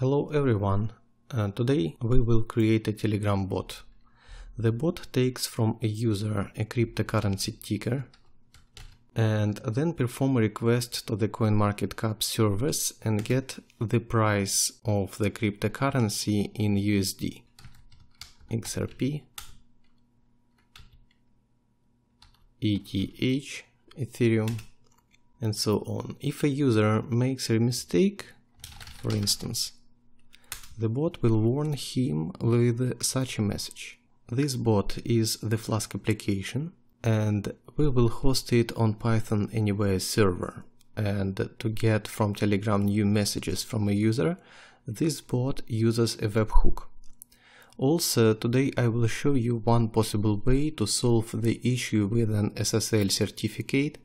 Hello everyone, uh, today we will create a Telegram bot. The bot takes from a user a cryptocurrency ticker and then perform a request to the CoinMarketCap service and get the price of the cryptocurrency in USD, XRP, ETH, Ethereum, and so on. If a user makes a mistake, for instance, the bot will warn him with such a message. This bot is the Flask application and we will host it on Python Anywhere server. And to get from Telegram new messages from a user, this bot uses a webhook. Also, today I will show you one possible way to solve the issue with an SSL certificate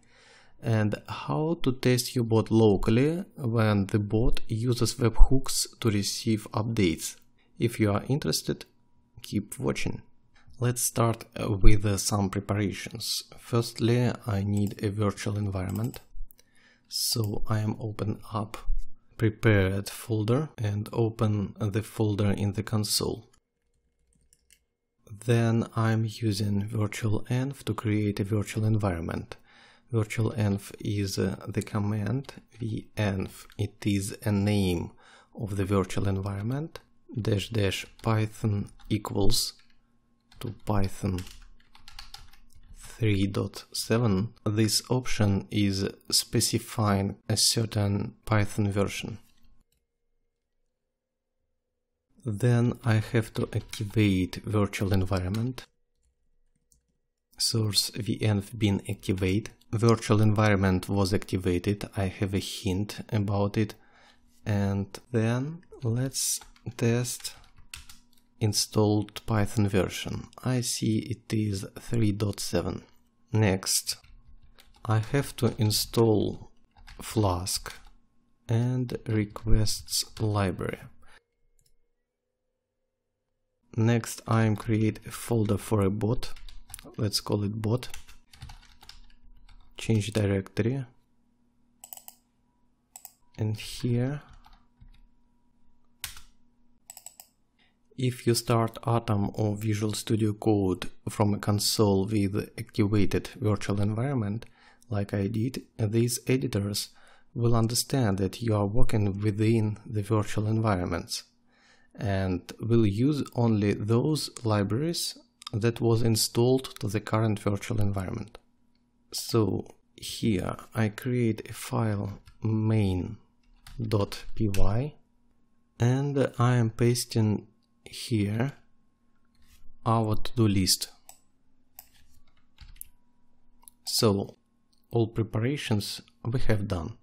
and how to test your bot locally when the bot uses webhooks to receive updates. If you are interested, keep watching. Let's start with uh, some preparations. Firstly, I need a virtual environment. So I am open up prepared folder and open the folder in the console. Then I'm using virtualenv to create a virtual environment virtualenv is uh, the command venv it is a name of the virtual environment dash dash python equals to python 3.7 this option is specifying a certain python version then I have to activate virtual environment source venv bin activate virtual environment was activated. I have a hint about it. And then let's test installed Python version. I see it is 3.7. Next, I have to install Flask and requests library. Next, I'm create a folder for a bot. Let's call it bot change directory and here If you start Atom or Visual Studio Code from a console with activated virtual environment, like I did, these editors will understand that you are working within the virtual environments and will use only those libraries that was installed to the current virtual environment. So here I create a file main.py and I am pasting here our to-do list. So all preparations we have done.